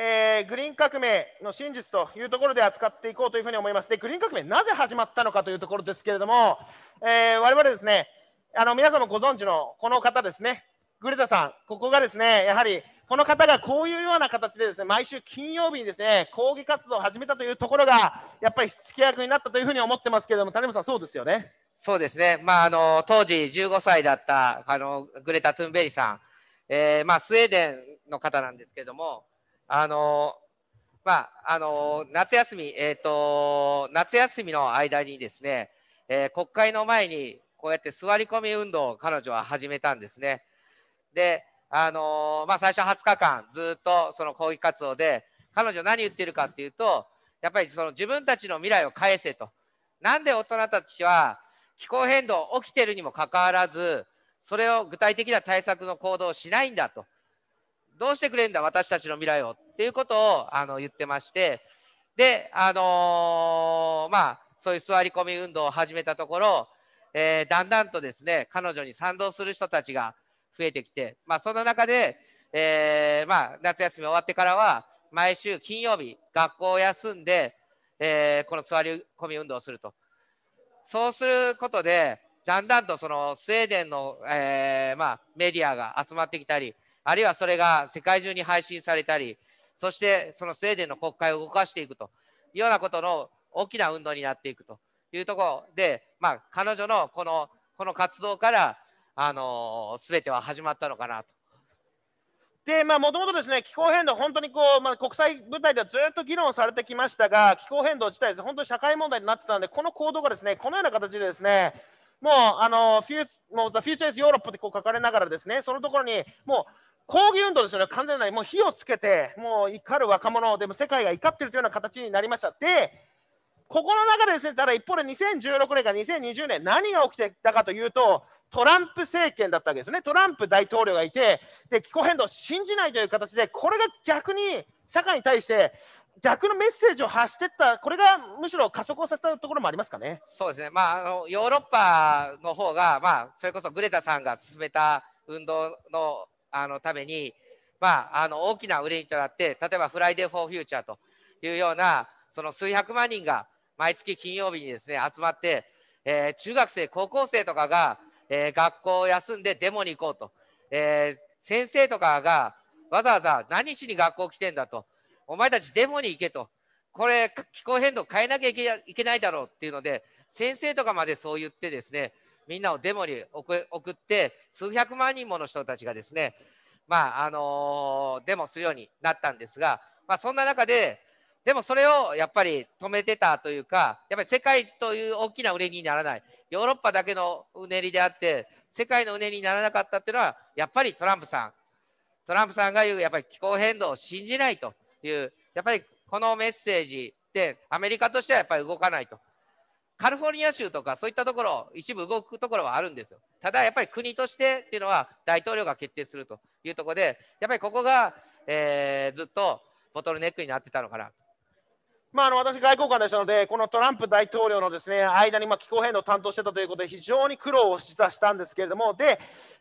えー、グリーン革命の真実というところで扱っていこうというふうに思います。で、グリーン革命、なぜ始まったのかというところですけれども、えー、我々ですね、あの皆さんもご存知のこの方ですね、グレタさん、ここがですね、やはりこの方がこういうような形でですね、毎週金曜日にですね、抗議活動を始めたというところが、やっぱり付け役になったというふうに思ってますけれども、谷本さん、そうですよね。そうですね、まあ、あの当時15歳だったあのグレタ・トゥンベリさん、えーまあ、スウェーデンの方なんですけれども、あのまあ、あの夏休み、えーと、夏休みの間にですね、えー、国会の前にこうやって座り込み運動を彼女は始めたんですね。で、あのまあ、最初20日間ずっとその抗議活動で彼女何言ってるかっていうとやっぱりその自分たちの未来を返せと。なんで大人たちは気候変動起きてるにもかかわらずそれを具体的な対策の行動をしないんだと。どうしてくれんだ私たちの未来をっていうことをあの言ってましてであのー、まあそういう座り込み運動を始めたところ、えー、だんだんとですね彼女に賛同する人たちが増えてきて、まあ、その中で、えー、まあ、夏休み終わってからは毎週金曜日学校を休んで、えこの座り込み運動をすると。そうすることでだんだんとそのスウェーデンの、えまあ、メディアが集まってきたりあるいはそれが世界中に配信されたり、そしてそのスウェーデンの国会を動かしていくというようなことの大きな運動になっていくというところで、まあ、彼女のこのこの活動から、あのー、全ては始まったのかなと。でまあもともとですね気候変動本当にこうまあ国際舞台ではずっと議論されてきましたが気候変動自体です、本当に社会問題になってたのでこの行動がですねこのような形でですねもうあのフューもう The Future s Europe ってこう書かれながらですねそのところにもう抗議運動ですよね、完全なもう火をつけて、もう怒る若者でも世界が怒ってるというような形になりました。で、ここの中でですね、ただ一方で2016年か2020年、何が起きてたかというと、トランプ政権だったわけですね、トランプ大統領がいて、で気候変動を信じないという形で、これが逆に社会に対して、逆のメッセージを発していった、これがむしろ加速をさせたところもありますかねそうですね、まあ、あのヨーロッパの方が、まあ、それこそグレタさんが進めた運動のあのために、まあ、あの大きな売りにとなって例えばフライデー・フォー・フューチャーというようなその数百万人が毎月金曜日にですね集まって、えー、中学生高校生とかが、えー、学校を休んでデモに行こうと、えー、先生とかがわざわざ何しに学校来てんだとお前たちデモに行けとこれ気候変動変えなきゃいけないだろうっていうので先生とかまでそう言ってですねみんなをデモに送って数百万人もの人たちがですねまああのー、デモするようになったんですが、まあ、そんな中ででもそれをやっぱり止めてたというかやっぱり世界という大きなうねりにならないヨーロッパだけのうねりであって世界のうねりにならなかったっていうのはやっぱりトランプさんトランプさんが言うやっぱり気候変動を信じないというやっぱりこのメッセージでアメリカとしてはやっぱり動かないとカリフォルニア州とかそういったところ一部動くところはあるんですよただやっぱり国としてっていうのは大統領が決定するというところでやっぱりここが、えー、ずっとボトルネックになってたのかなとまあ、あの私、外交官でしたので、このトランプ大統領のです、ね、間にま気候変動を担当してたということで、非常に苦労を示唆したんですけれども、で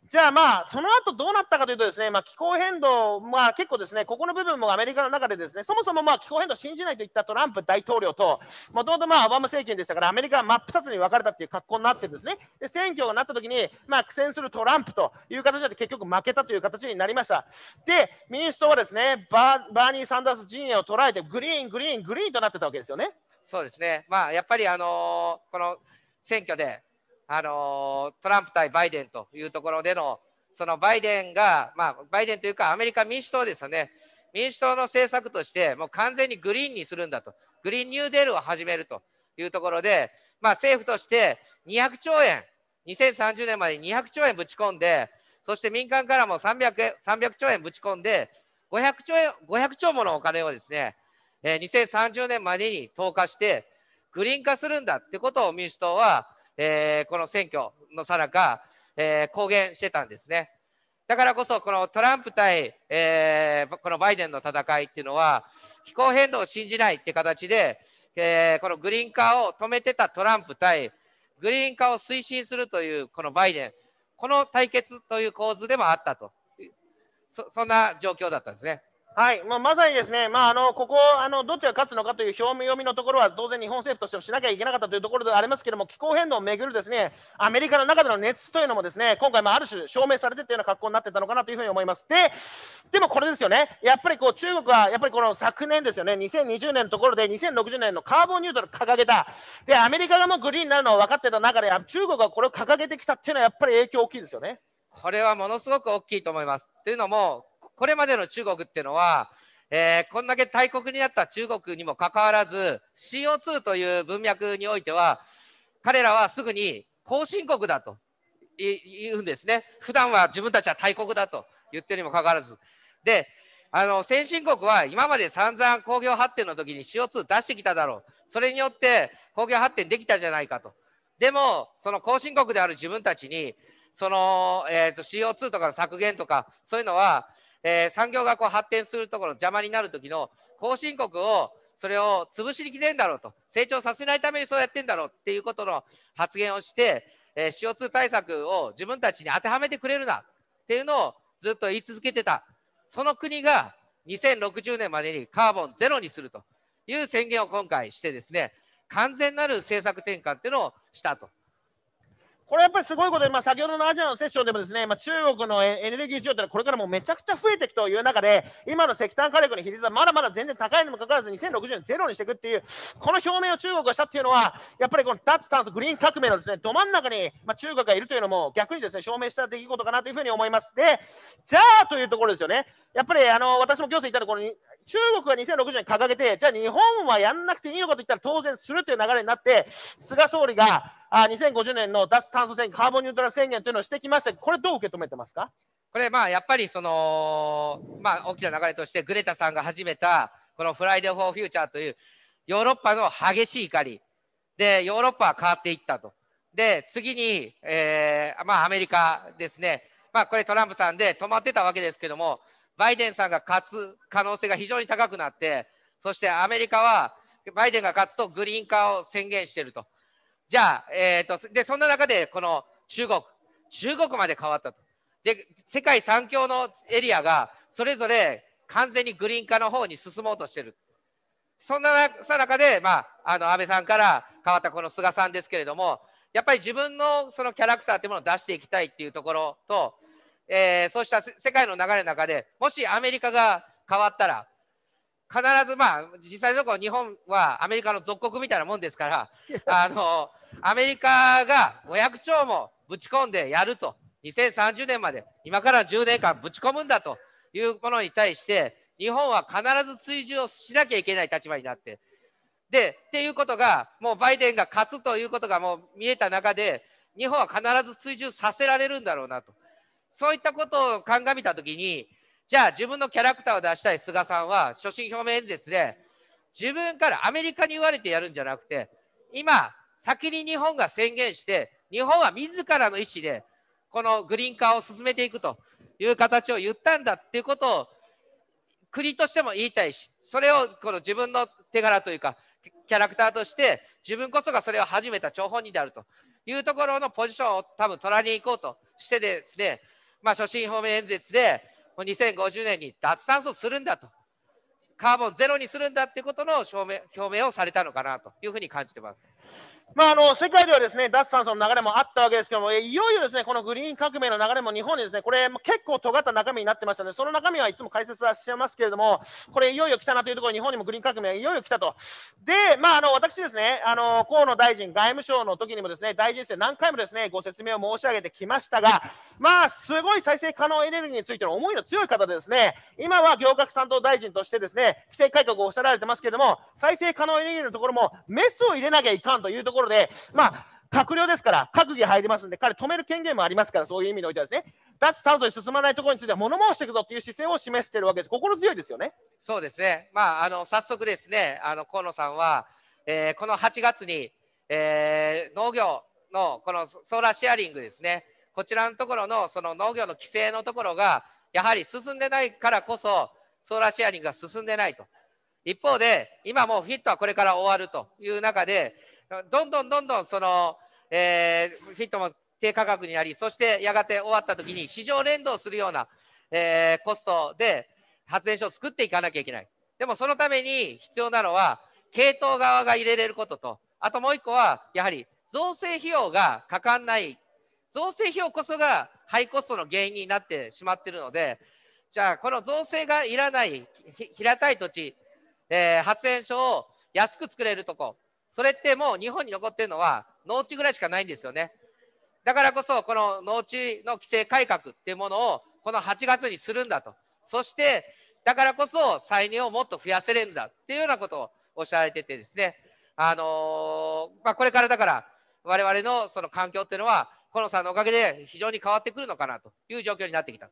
じゃあ、まあ、その後どうなったかというと、ですね、まあ、気候変動、まあ、結構ですね、ここの部分もアメリカの中で、ですねそもそもま気候変動を信じないといったトランプ大統領と、もともとオバマ政権でしたから、アメリカは真っ二つに分かれたという格好になって、ですねで選挙がなった時にまに、苦戦するトランプという形で、結局負けたという形になりました。で、民主党はですねバーニー・サンダース陣営を捉えて、グリーン、グリーン、グリーンとなってたわけですよね。そうですね、まあ、やっぱり、あのー、この選挙で、あのー、トランプ対バイデンというところでの、そのバイデンが、まあ、バイデンというか、アメリカ民主党ですよね、民主党の政策として、もう完全にグリーンにするんだと、グリーンニューデールを始めるというところで、まあ、政府として200兆円、2030年まで200兆円ぶち込んで、そして民間からも 300, 300兆円ぶち込んで、500兆円、500兆ものお金をですね、え2030年までに投下してグリーン化するんだってことを民主党は、えー、この選挙のさなか、えー、公言してたんですね。だからこそこのトランプ対、えー、このバイデンの戦いっていうのは気候変動を信じないって形で、えー、このグリーン化を止めてたトランプ対グリーン化を推進するというこのバイデンこの対決という構図でもあったとそんな状況だったんですね。はい、まあ、まさにですね、まあ、あのここあの、どっちが勝つのかという表明読みのところは、当然、日本政府としてもしなきゃいけなかったというところではありますけれども、気候変動をめぐるですねアメリカの中での熱というのも、ですね今回、ある種、証明されてというような格好になってたのかなというふうに思います。で、でもこれですよね、やっぱりこう中国は、やっぱりこの昨年ですよね、2020年のところで、2060年のカーボンニュートラル掲げた、で、アメリカがもうグリーンになるのを分かってた中で、中国がこれを掲げてきたっていうのは、やっぱり影響大きいですよね。これはものすごく大きいと思います。というのも、これまでの中国っていうのは、えー、こんだけ大国になった中国にもかかわらず CO2 という文脈においては彼らはすぐに後進国だと言うんですね普段は自分たちは大国だと言ってるにもかかわらずであの先進国は今まで散々工業発展の時に CO2 出してきただろうそれによって工業発展できたじゃないかとでもその後進国である自分たちにその、えーと、CO2 とかの削減とかそういうのはえー、産業がこう発展するところの邪魔になる時の後進国をそれを潰しに来てんだろうと成長させないためにそうやってんだろうっていうことの発言をして、えー、CO2 対策を自分たちに当てはめてくれるなっていうのをずっと言い続けてたその国が2060年までにカーボンゼロにするという宣言を今回してですね完全なる政策転換っていうのをしたとこれやっぱりすごいことで、まあ、先ほどのアジアのセッションでもですね、まあ、中国のエネルギー需要というのはこれからもめちゃくちゃ増えていくという中で、今の石炭火力の比率はまだまだ全然高いにもかかわらず、2060年ゼロにしていくっていう、この表明を中国がしたっていうのは、やっぱりこの脱炭素、グリーン革命のですねど真ん中に、まあ、中国がいるというのも逆にですね証明した出来事かなというふうに思います。で、じゃあというところですよね。やっぱりあの私も行政行ったところに中国が2060年掲げて、じゃあ日本はやんなくていいのかと言ったら当然するという流れになって、菅総理があ2050年の脱炭素宣言、カーボンニュートラル宣言というのをしてきましたこれどう受け止めてますかこれ、まあ、やっぱりその、まあ、大きな流れとして、グレタさんが始めた、このフライデー・フォー・フューチャーという、ヨーロッパの激しい怒り。で、ヨーロッパは変わっていったと。で、次に、えー、まあ、アメリカですね。まあ、これトランプさんで止まってたわけですけども、バイデンさんが勝つ可能性が非常に高くなって、そしてアメリカはバイデンが勝つとグリーン化を宣言していると。じゃあ、えーと、でそんな中でこの中国、中国まで変わったと。で世界3強のエリアがそれぞれ完全にグリーン化の方に進もうとしてる。そんな中で、まあ、あの安倍さんから変わったこの菅さんですけれども、やっぱり自分のそのキャラクターというものを出していきたいっていうところと、えー、そうした世界の流れの中でもしアメリカが変わったら必ずまあ実際のところ日本はアメリカの属国みたいなもんですから あのアメリカが500兆もぶち込んでやると2030年まで今から10年間ぶち込むんだというものに対して日本は必ず追従をしなきゃいけない立場になってでっていうことがもうバイデンが勝つということがもう見えた中で日本は必ず追従させられるんだろうなと。そういったことを鑑みたときに、じゃあ自分のキャラクターを出したい菅さんは、所信表明演説で、自分からアメリカに言われてやるんじゃなくて、今、先に日本が宣言して、日本は自らの意思で、このグリーン化を進めていくという形を言ったんだっていうことを、国としても言いたいし、それをこの自分の手柄というか、キャラクターとして、自分こそがそれを始めた張本人であるというところのポジションを多分取らに行こうとしてですね、まあ、所信表明演説でもう2050年に脱炭素するんだとカーボンゼロにするんだってことの表明をされたのかなというふうに感じてます。まあ、あの世界ではですね脱炭素の流れもあったわけですけども、いよいよですねこのグリーン革命の流れも日本にですねこれ結構尖った中身になってましたので、その中身はいつも解説はしてますけれども、これいよいよ来たなというところ、日本にもグリーン革命がいよいよ来たと。で、まあ、あの私ですねあの河野大臣、外務省の時にもですね大臣室で何回もですねご説明を申し上げてきましたが、まあ、すごい再生可能エネルギーについての思いの強い方でですね、今は行革担当大臣としてですね規制改革をおっしゃられてますけれども、再生可能エネルギーのところもメスを入れなきゃいかんというところころで、まあ、閣僚ですから、閣議入りますんで、彼、止める権限もありますから、そういう意味においてはですね、脱炭素に進まないところについては物申していくぞという姿勢を示しているわけです、心強いですよね。そうですね、まあ、あの早速ですね、あの河野さんは、えー、この8月に、えー、農業のこのソーラーシェアリングですね、こちらのところのその農業の規制のところが、やはり進んでないからこそ、ソーラーシェアリングが進んでないと。一方で、今もうフィットはこれから終わるという中で、どんどんどんどんその、えー、フィットも低価格になりそしてやがて終わった時に市場連動するような、えー、コストで発電所を作っていかなきゃいけないでもそのために必要なのは系統側が入れれることとあともう一個はやはり造成費用がかかんない造成費用こそがハイコストの原因になってしまってるのでじゃあこの造成がいらない平たい土地、えー、発電所を安く作れるとこそれってもう日本に残ってるのは農地ぐらいしかないんですよね。だからこそこの農地の規制改革っていうものをこの8月にするんだと。そしてだからこそ再燃をもっと増やせれるんだっていうようなことをおっしゃられててですね、あのー、まあ、これからだから我々のその環境っていうのはこのさんのおかげで非常に変わってくるのかなという状況になってきた。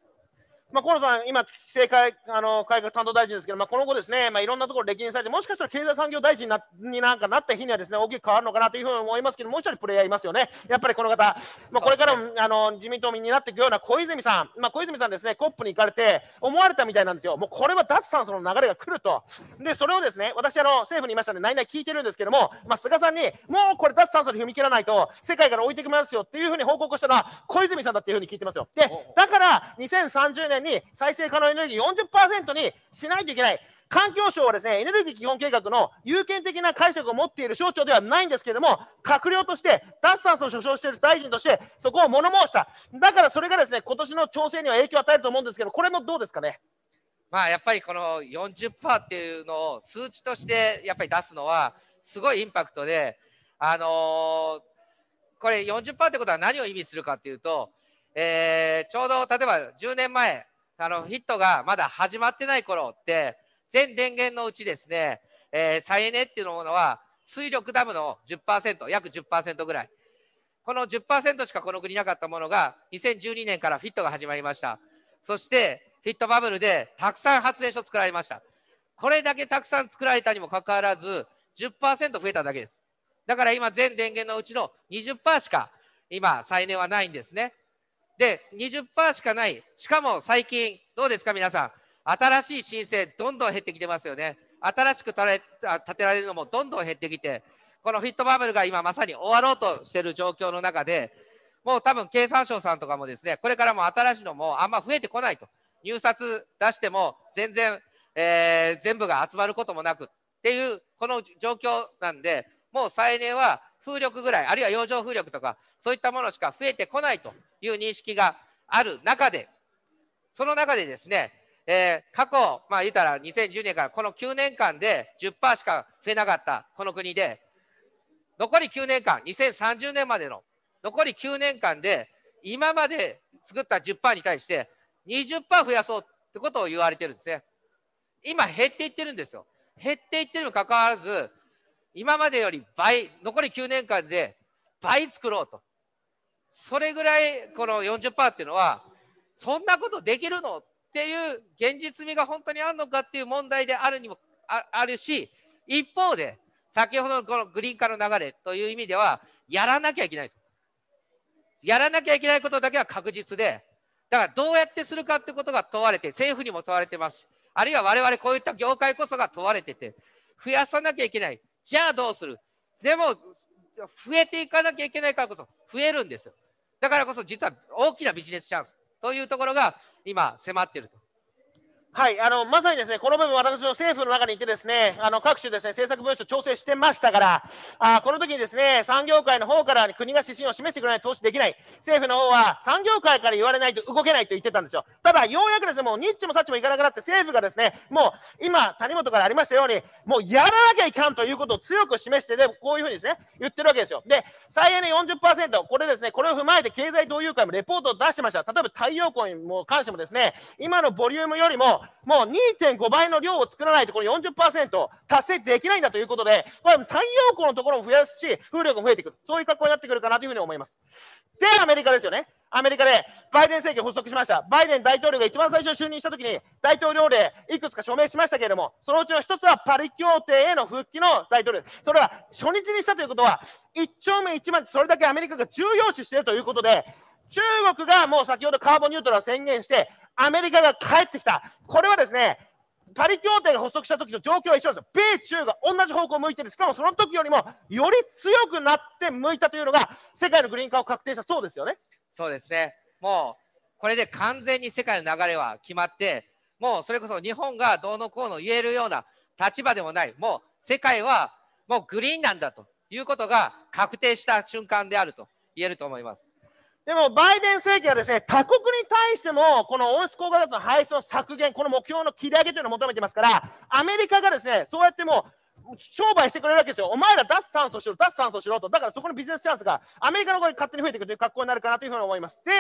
まあ、河野さん、今、規制改あの改革担当大臣ですけど、まあ、この後ですね、まあ、いろんなところ歴任されて、もしかしたら経済産業大臣なになんかなった日にはですね、大きく変わるのかなというふうに思いますけど、もう一人プレイヤーいますよね、やっぱりこの方、まあ、これからも、あの自民党民になっていくような小泉さん、まあ、小泉さんですね、コップに行かれて、思われたみたいなんですよ、もうこれは脱炭素の流れが来ると、でそれをですね、私、あの政府にいましたので、何々聞いてるんですけども、まあ、菅さんに、もうこれ、脱炭素に踏み切らないと、世界から置いてきますよっていうふうに報告したら、小泉さんだっていうふうに聞いてますよ。でだから2030年に再生可能エネルギー40%にしないといけない。環境省はですねエネルギー基本計画の有権的な解釈を持っている省庁ではないんですけれども、閣僚として、脱炭素を所掌している大臣として、そこを物申した、だからそれがですね今年の調整には影響を与えると思うんですけど、これもどうですかね。まあ、やっぱりこの40%っていうのを数値としてやっぱり出すのは、すごいインパクトで、あのー、これ40%ってことは何を意味するかっていうと、えー、ちょうど例えば10年前、あのヒットがまだ始まってない頃って全電源のうちですね、えー、再エネっていうものは水力ダムの10%約10%ぐらいこの10%しかこの国なかったものが2012年からフィットが始まりましたそしてフィットバブルでたくさん発電所作られましたこれだけたくさん作られたにもかかわらず10%増えただけですだから今全電源のうちの20%しか今再エネはないんですねで、20%しかない。しかも最近、どうですか、皆さん。新しい申請、どんどん減ってきてますよね。新しく建てられるのもどんどん減ってきて、このフィットバブルが今まさに終わろうとしている状況の中で、もう多分経産省さんとかもですね、これからも新しいのもあんま増えてこないと。入札出しても全然、えー、全部が集まることもなくっていうこの状況なんで、もう再エネは風力ぐらい、あるいは洋上風力とか、そういったものしか増えてこないという認識がある中で、その中でですね、えー、過去、まあ言うたら2010年からこの9年間で10%しか増えなかったこの国で、残り9年間、2030年までの残り9年間で、今まで作った10%に対して20%増やそうってことを言われてるんですね。今減っていってるんですよ。減っていってるにもかかわらず、今までより倍、残り9年間で倍作ろうと。それぐらいこの40%っていうのはそんなことできるのっていう現実味が本当にあるのかっていう問題であるにもあるし一方で先ほどのこのグリーン化の流れという意味ではやらなきゃいけないですやらなきゃいけないことだけは確実でだからどうやってするかってことが問われて政府にも問われてますしあるいは我々こういった業界こそが問われてて増やさなきゃいけないじゃあどうするでも増えていかなきゃいけないからこそ増えるんですよだからこそ実は大きなビジネスチャンスというところが今迫っているとはい、あのまさにですねこの部分、私の政府の中にいて、ですねあの各種ですね政策文書調整してましたから、あこの時にですね産業界の方から国が指針を示してくれない投資できない、政府の方は産業界から言われないと動けないと言ってたんですよ。ただ、ようやくですねもうニッチもサッチもいかなくなって、政府がですねもう今、谷本からありましたように、もうやらなきゃいかんということを強く示して、でこういうふうにですね言ってるわけですよ。で、再エネ40%、これですねこれを踏まえて経済同友会もレポートを出してました。例えば太陽光にも関してもですね今のボリュームよりももう2.5倍の量を作らないとこの40%達成できないんだということで、これ太陽光のところも増やすし、風力も増えてくる。そういう格好になってくるかなというふうに思います。で、アメリカですよね。アメリカでバイデン政権発足しました。バイデン大統領が一番最初就任したときに、大統領令いくつか署名しましたけれども、そのうちの一つはパリ協定への復帰の大統領。それは初日にしたということは、一丁目一番地、それだけアメリカが重要視しているということで、中国がもう先ほどカーボンニュートラル宣言して、アメリカが帰ってきた、これはですね、パリ協定が発足した時と状況は一緒です米中が同じ方向を向いてる、しかもその時よりもより強くなって向いたというのが、世界のグリーン化を確定したそうですよね。そうですねもうこれで完全に世界の流れは決まって、もうそれこそ日本がどうのこうの言えるような立場でもない、もう世界はもうグリーンなんだということが確定した瞬間であると言えると思います。でもバイデン政権はですね、他国に対しても、この温室効果ガスの排出の削減、この目標の切り上げというのを求めてますから、アメリカがですね、そうやってもう商売してくれるわけですよ。お前ら脱炭素しろ、脱炭素しろと。だからそこのビジネスチャンスがアメリカの方に勝手に増えていくという格好になるかなというふうに思います。で、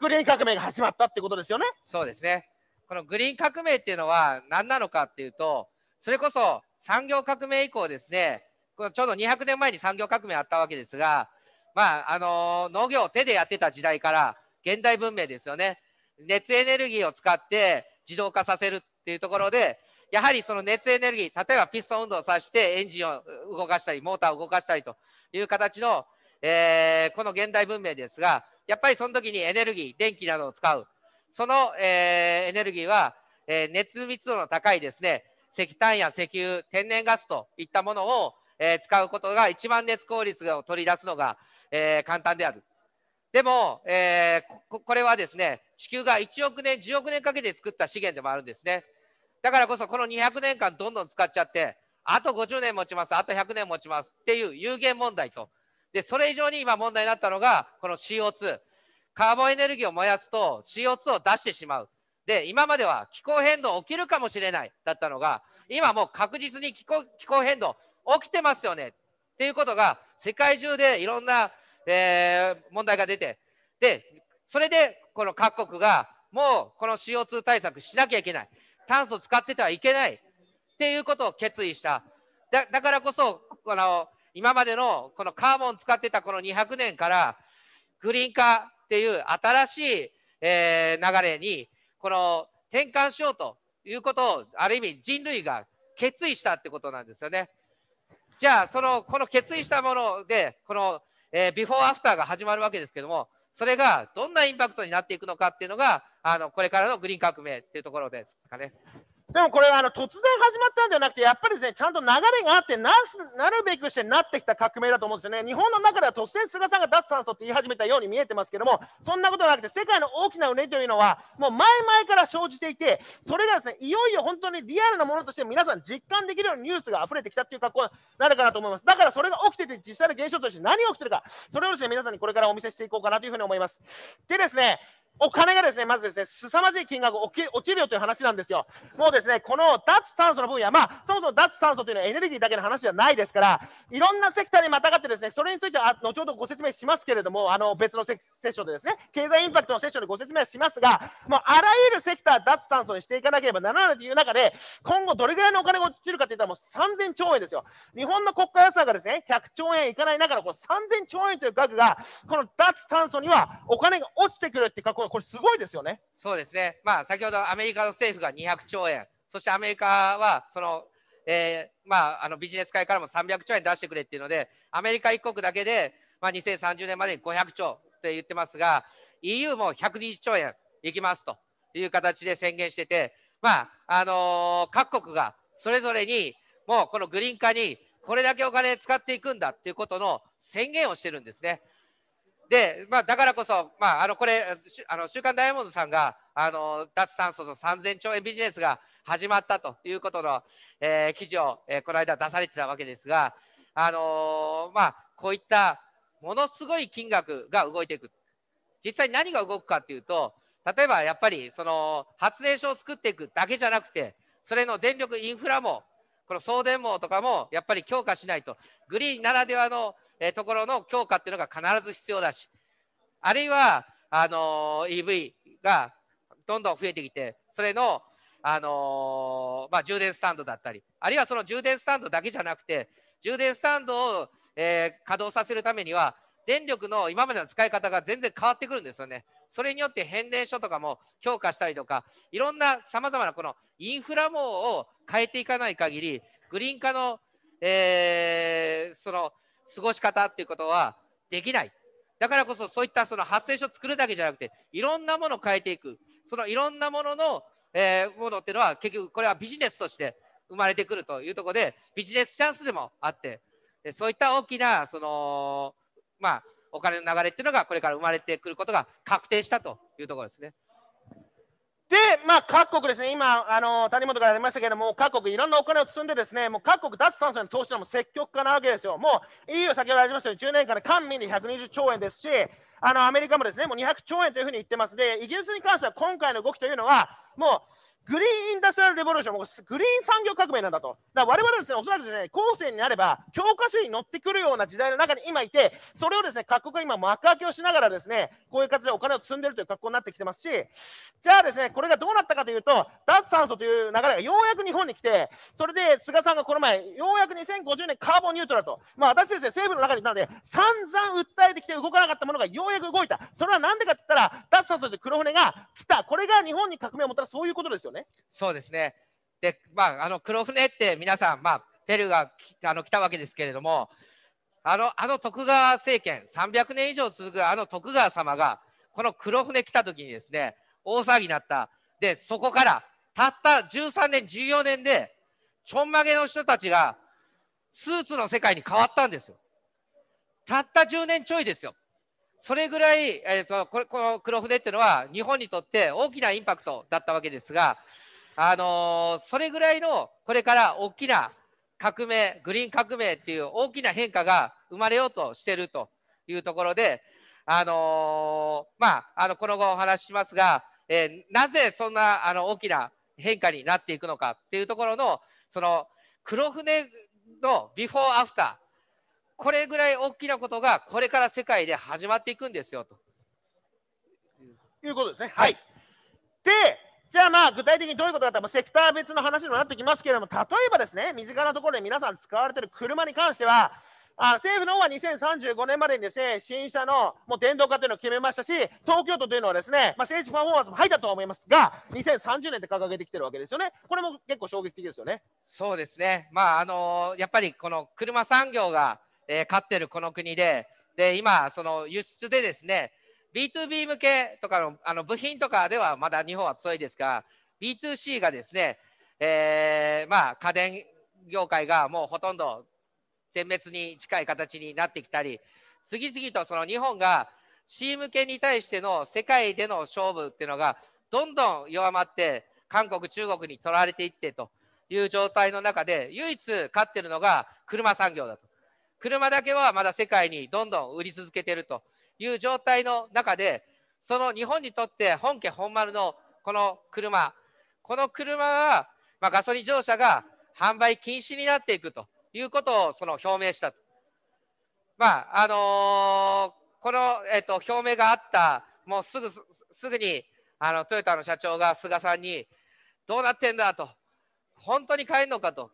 グリーン革命が始まったってことですよね。そうですね。このグリーン革命っていうのは何なのかっていうと、それこそ産業革命以降ですね、このちょうど200年前に産業革命あったわけですが、まあ、あの農業を手でやってた時代から現代文明ですよね熱エネルギーを使って自動化させるっていうところでやはりその熱エネルギー例えばピストン運動をさしてエンジンを動かしたりモーターを動かしたりという形の、えー、この現代文明ですがやっぱりその時にエネルギー電気などを使うその、えー、エネルギーは、えー、熱密度の高いですね石炭や石油天然ガスといったものを、え使うことが一番熱効率を取り出すのがえー、簡単である。でも、えー、これはですね、地球が1億年、10億年かけて作った資源でもあるんですね。だからこそ、この200年間どんどん使っちゃって、あと50年持ちます、あと100年持ちますっていう有限問題と。で、それ以上に今問題になったのが、この CO2。カーボンエネルギーを燃やすと CO2 を出してしまう。で、今までは気候変動起きるかもしれないだったのが、今もう確実に気候気候変動起きてますよねっていうことが、世界中でいろんなえー、問題が出てでそれでこの各国がもうこの CO2 対策しなきゃいけない炭素使っててはいけないっていうことを決意しただだからこそこの今までのこのカーボン使ってたこの200年からグリーン化っていう新しい、えー、流れにこの転換しようということをある意味人類が決意したってことなんですよね。じゃあそのこの決意したものでこのえー、ビフォーアフターが始まるわけですけども、それがどんなインパクトになっていくのかっていうのが、あのこれからのグリーン革命っていうところですかね。でもこれはあの突然始まったんではなくて、やっぱりですね、ちゃんと流れがあってなす、なるべくしてなってきた革命だと思うんですよね。日本の中では突然菅さんが脱炭素って言い始めたように見えてますけども、そんなことなくて、世界の大きなうねりというのは、もう前々から生じていて、それがですね、いよいよ本当にリアルなものとして皆さん実感できるようにニュースが溢れてきたっていう格好になるかなと思います。だからそれが起きてて、実際の現象として何が起きてるか、それをですね、皆さんにこれからお見せしていこうかなというふうに思います。でですね、お金がですね、まずですね、凄まじい金額落ち落ちるよという話なんですよ。もうですね、この脱炭素の分野、まあ、そもそも脱炭素というのはエネルギーだけの話じゃないですから、いろんなセクターにまたがってですね、それについては後ほどご説明しますけれども、あの別のセセッションでですね、経済インパクトのセッションでご説明しますが、もうあらゆるセクター脱炭素にしていかなければならないという中で、今後どれぐらいのお金が落ちるかといったらもう3000兆円ですよ。日本の国家予算がですね、100兆円いかない中のこの3000兆円という額が、この脱炭素にはお金が落ちてくるって格好ろ、これすごいですよね。そうですね。まあ先ほどアメリカの政府が200兆円、そしてアメリカはそのえー、まあ、あのビジネス界からも300兆円出してくれっていうので、アメリカ1国だけで、まあ、2030年までに500兆って言ってますが、EU も120兆円いきますという形で宣言してて、まああのー、各国がそれぞれに、もうこのグリーン化にこれだけお金使っていくんだっていうことの宣言をしてるんですね。で、まあ、だからこそ、まあ、あのこれあの週刊ダイヤモンドさんがあの脱炭素の3000兆円ビジネスが始まったということの、えー、記事を、えー、この間出されてたわけですが、あのー、まあ、こういったものすごい金額が動いていく実際何が動くかっていうと例えばやっぱりその発電所を作っていくだけじゃなくてそれの電力インフラもこの送電網とかもやっぱり強化しないとグリーンならではの、えところの強化っていうのが必ず必要だしあるいはあの EV がどんどん増えてきてそれの、あのまあ、充電スタンドだったりあるいはその充電スタンドだけじゃなくて充電スタンドを、え稼働させるためには電力の今までの使い方が全然変わってくるんですよね。それによって変電所とかも強化したりとかいろんなさまざまなこのインフラ網を変えていかない限りグリーン化の、えー、その過ごし方っていうことはできない。だからこそそういったその発電所を作るだけじゃなくていろんなものを変えていくそのいろんなものの、えー、ものっていうのは結局これはビジネスとして生まれてくるというところでビジネスチャンスでもあってそういった大きなそのまあお金の流れっていうのがこれから生まれてくることが確定したというところですね。で、まあ、各国ですね、今、あの谷本からありましたけれども、各国いろんなお金を積んで、ですねもう各国脱炭素の投資のも積極化なわけですよ。もう EU、先ほどありましたように、10年間で官民で120兆円ですし、あのアメリカもですねもう200兆円というふうに言ってますで、イギリスに関しては今回の動きというのは、もうグリーンインダストラルレボリューション、もグリーン産業革命なんだと。だ我々はですね、おそらくですね、後世になれば、教科書に載ってくるような時代の中に今いて、それをですね、各国が今、幕開けをしながらですね、こういう形でお金を積んでるという格好になってきてますし、じゃあですね、これがどうなったかというと、脱炭素という流れがようやく日本に来て、それで菅さんがこの前、ようやく2050年カーボンニュートラルと、まあ、私ですね、政府の中にいたので、散々訴えてきて動かなかったものがようやく動いた。それはなんでかって言ったら、脱炭素という黒船が来た。これが日本に革命をもたらす、そういうことですよね。ね。そうですね。で、まあ、あの黒船って皆さん、まあ、ペルーがあの来たわけですけれども、あのあの徳川政権、300年以上続くあの徳川様が、この黒船来た時にですね、大騒ぎになった。で、そこからたった13年、14年で、ちょんまげの人たちがスーツの世界に変わったんですよ。たった10年ちょいですよ。それぐらい、えーと、これこの黒船っていうのは日本にとって大きなインパクトだったわけですが、あのー、それぐらいのこれから大きな革命グリーン革命っていう大きな変化が生まれようとしてるというところで、あのー、まあ、あのこの後お話ししますが、えー、なぜそんなあの大きな変化になっていくのかっていうところのその黒船のビフォーアフターこれぐらい大きなことがこれから世界で始まっていくんですよと。いうことですね。はい、でじゃあまあ具体的にどういうことかってセクター別の話にもなってきますけれども例えばですね身近なところで皆さん使われている車に関してはあ政府の方は2035年までにですね新車のもう電動化というのを決めましたし東京都というのはですね、まあ、政治パフォーマンスも入ったと思いますが2030年って掲げてきてるわけですよねこれも結構衝撃的ですよねそうですねまああのー、やっぱりこの車産業がえー、勝ってるこの国で、で、今、その輸出でですね、B2B 向けとかのあの部品とかではまだ日本は強いですが、B2C がですね、えー、まあ家電業界がもうほとんど全滅に近い形になってきたり、次々とその日本が C 向けに対しての世界での勝負っていうのがどんどん弱まって、韓国、中国に取られていってという状態の中で、唯一勝ってるのが車産業だと。車だけはまだ世界にどんどん売り続けてるという状態の中でその日本にとって本家本丸のこの車この車は、まあ、ガソリン乗車が販売禁止になっていくということをその表明したと。まああのー、この、えーと、と表明があったもうすぐすぐにあのトヨタの社長が菅さんにどうなってんだと本当に買えるのかと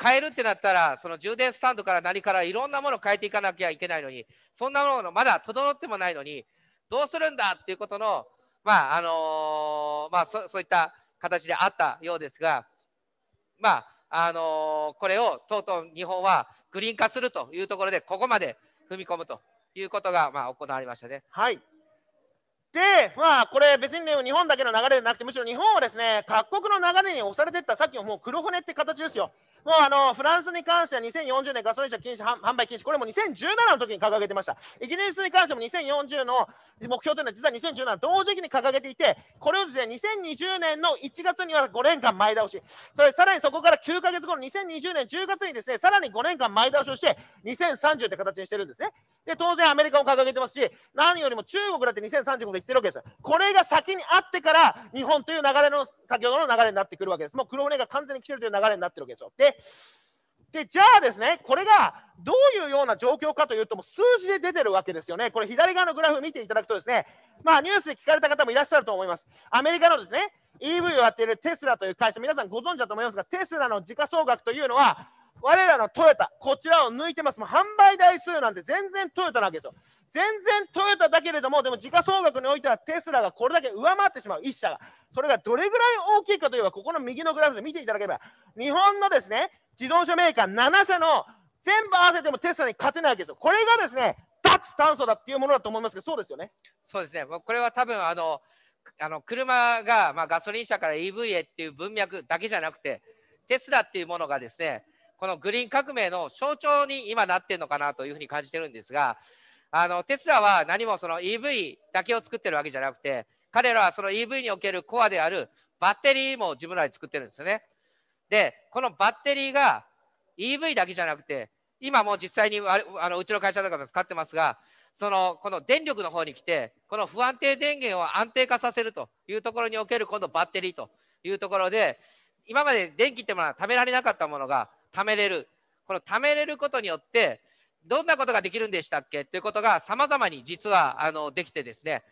変えるってなったら、その充電スタンドから何からいろんなものを変えていかなきゃいけないのに、そんなものまだ整ってもないのに、どうするんだっていうことの、まあ、あのー、まあそ、そういった形であったようですが、まあ、あのー、これをとうとう日本はグリーン化するというところで、ここまで踏み込むということが、まあ、行われましたね。はいで、まあ、これ別に、日本だけの流れでなくてむしろ日本はですね各国の流れに押されていったさっきのもう黒船って形ですよもうあのフランスに関しては2040年ガソリン車禁止販売禁止、これも2017の時に掲げてました。イギリスに関しても2040の目標というのは実は2017同時期に掲げていて、これをですね2020年の1月には5年間前倒し、それさらにそこから9か月後の2020年10月にですねさらに5年間前倒しをして2030って形にしてるんですね。で当然アメリカも掲げてますし、何よりも中国だって2035で言ってるわけです。これが先にあってから日本という流れの先ほどの流れになってくるわけです。もう黒船が完全に来てるという流れになってるわけですよ。でで、じゃあですね、これがどういうような状況かというと、も数字で出てるわけですよね。これ、左側のグラフ見ていただくとですね、まあ、ニュースで聞かれた方もいらっしゃると思います。アメリカのですね、EV をやっているテスラという会社、皆さんご存知だと思いますが、テスラの時価総額というのは、我らのトヨタ、こちらを抜いてます。もう販売台数なんて全然トヨタなわけですよ。全然トヨタだけれども、でも時価総額においてはテスラがこれだけ上回ってしまう、1社が。それがどれぐらい大きいかといえば、ここの右のグラフで見ていただければ、日本のですね、自動車メーカー7社の全部合わせてもテスラに勝てないわけですよ。これがですね、脱炭素だっていうものだと思いますけど、そうですよね。そうですね。これは多分あのあの車がまあガソリン車から EV へっていう文脈だけじゃなくて、テスラっていうものがですね、このグリーン革命の象徴に今なってるのかなというふうに感じてるんですがあのテスラは何もその EV だけを作ってるわけじゃなくて彼らはその EV におけるコアであるバッテリーも自分らで作ってるんですよね。でこのバッテリーが EV だけじゃなくて今も実際にあのうちの会社とかも使ってますがそのこの電力の方に来てこの不安定電源を安定化させるというところにおける今度バッテリーというところで今まで電気ってものは貯められなかったものが貯めれるこの貯めれることによってどんなことができるんでしたっけということがさまざまに実はあのできてですね、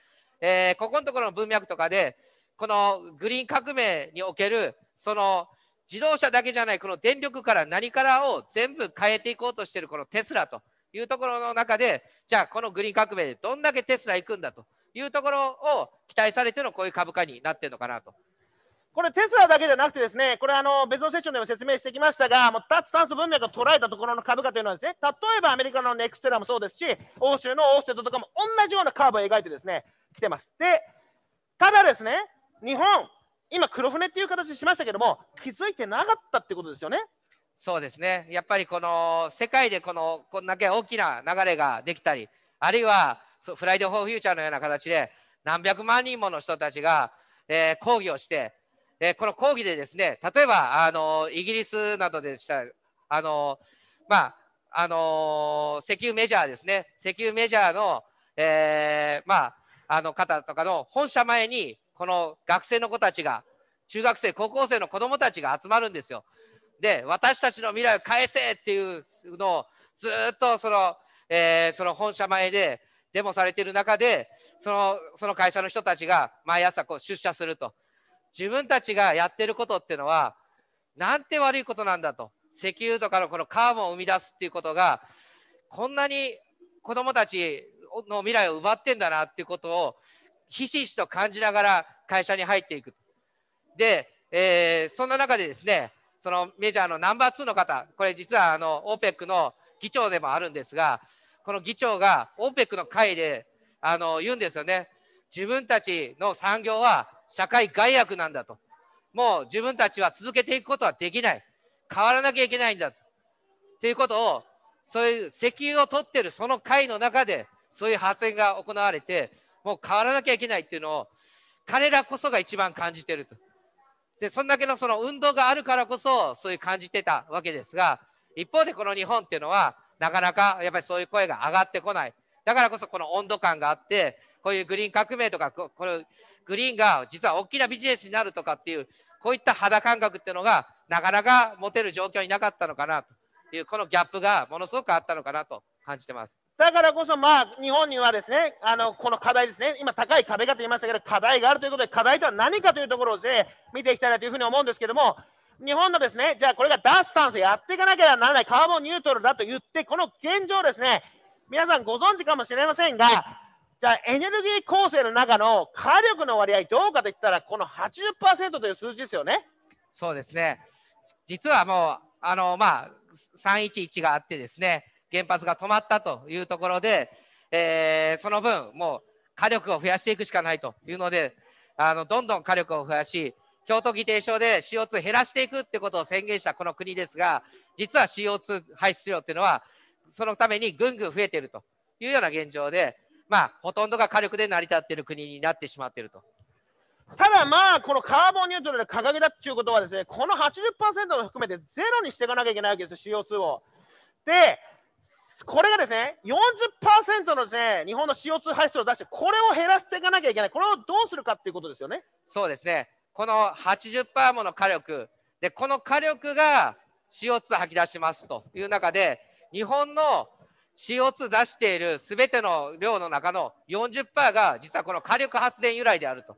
えー、ここのところの文脈とかでこのグリーン革命におけるその自動車だけじゃないこの電力から何からを全部変えていこうとしているこのテスラというところの中でじゃあこのグリーン革命でどんだけテスラ行くんだというところを期待されてのこういう株価になってるのかなとこれテスラだけじゃなくてですね、これあの別のセッションでも説明してきましたが、もう脱炭素文脈を捉えたところの株価というのはですね、例えばアメリカのネクステラもそうですし、欧州のオーステッドとかも同じようなカーブを描いてですね、来てます。で、ただですね、日本、今黒船っていう形しましたけども、気づいてなかったってことですよね。そうですね、やっぱりこの世界でこのこんだけ大きな流れができたり、あるいはフライドフォー・フューチャーのような形で何百万人もの人たちが、えー、抗議をして、えこの講義でですね例えばあのイギリスなどでしたあのまああの石油メジャーですね石油メジャーの、えー、まああの方とかの本社前にこの学生の子たちが中学生高校生の子どもたちが集まるんですよ。で私たちの未来を返せっていうのをずっとその,、えー、その本社前でデモされている中でそのその会社の人たちが毎朝こう出社すると。自分たちがやってることっていうのはなんて悪いことなんだと石油とかのこのカーボンを生み出すっていうことがこんなに子どもたちの未来を奪ってんだなっていうことをひしひしと感じながら会社に入っていく。で、えー、そんな中でですねそのメジャーのナンバー2の方これ実はあの OPEC の議長でもあるんですがこの議長が OPEC の会であの言うんですよね自分たちの産業は社会害悪なんだと。もう自分たちは続けていくことはできない。変わらなきゃいけないんだと。っていうことを、そういう石油を取ってるその会の中で、そういう発言が行われて、もう変わらなきゃいけないっていうのを、彼らこそが一番感じてると。で、そんだけのその運動があるからこそ、そういう感じてたわけですが、一方でこの日本っていうのは、なかなかやっぱりそういう声が上がってこない。だからこそこの温度感があって、こういうグリーン革命とか、このグリーンが実は大きなビジネスになるとかっていう、こういった肌感覚っていうのが、なかなか持てる状況になかったのかなという、このギャップがものすごくあったのかなと感じてます。だからこそ、まあ、日本にはですね、あの、この課題ですね、今高い壁がと言いましたけど、課題があるということで、課題とは何かというところをぜ見ていきたいなというふうに思うんですけども、日本のですね、じゃあこれが脱炭素やっていかなきゃならない、カーボンニュートラルだと言って、この現状ですね、皆さんご存知かもしれませんが、じゃあエネルギー構成の中の火力の割合どうかといったら、この80%という数字ですよね。そうですね。実はもう、あの、まあ、311があってですね、原発が止まったというところで、えー、その分、もう火力を増やしていくしかないというので、あのどんどん火力を増やし、京都議定書で CO2 減らしていくってことを宣言したこの国ですが、実は CO2 排出量っていうのは、そのためにぐんぐん増えてるというような現状で、まあ、ほとんどが火力で成り立っている国になってしまっていると。ただまあ、このカーボンニュートラル掲げたっていうことはですね、この80%を含めてゼロにしていかなきゃいけないわけですよ、CO2 を。で、これがですね、40%のです、ね、日本の CO2 排出を出して、これを減らしていかなきゃいけない、これをどうするかっていうことですよね。そうですね、この80%もの火力、でこの火力が CO2 吐き出しますという中で、日本の CO2 出しているすべての量の中の40%が実はこの火力発電由来であると。っ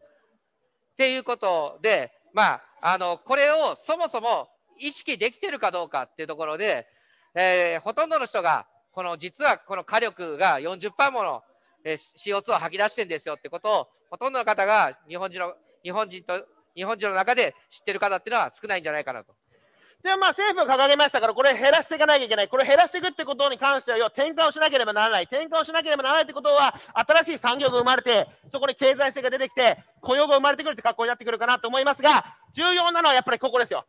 ていうことで、まあ、あのこれをそもそも意識できてるかどうかっていうところで、えー、ほとんどの人がこの実はこの火力が40%もの CO2 を吐き出してんですよってことをほとんどの方が日本人の日本人と日本人の中で知ってる方っていうのは少ないんじゃないかなと。でまあ政府が掲げましたから、これ減らしていかなきゃいけない、これ減らしていくってことに関しては、要は転換をしなければならない、転換をしなければならないってことは、新しい産業が生まれて、そこに経済性が出てきて、雇用が生まれてくるって格好になってくるかなと思いますが、重要なのはやっぱりここですよ。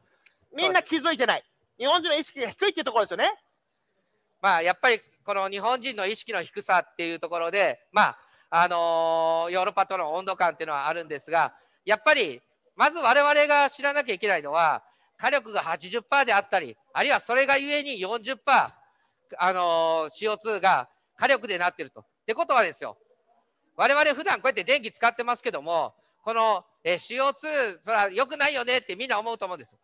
みんな気づいてない、日本人の意識が低いっていうところですよね。まあ、やっぱりこの日本人の意識の低さっていうところで、まああのー、ヨーロッパとの温度感っていうのはあるんですが、やっぱりまず我々が知らなきゃいけないのは、火力が80%であったり、あるいはそれがゆえに40%、あのー、CO2 が火力でなってると。ってことはですよ、我々普段こうやって電気使ってますけども、この、え CO2、それは良くないよねってみんな思うと思うんです。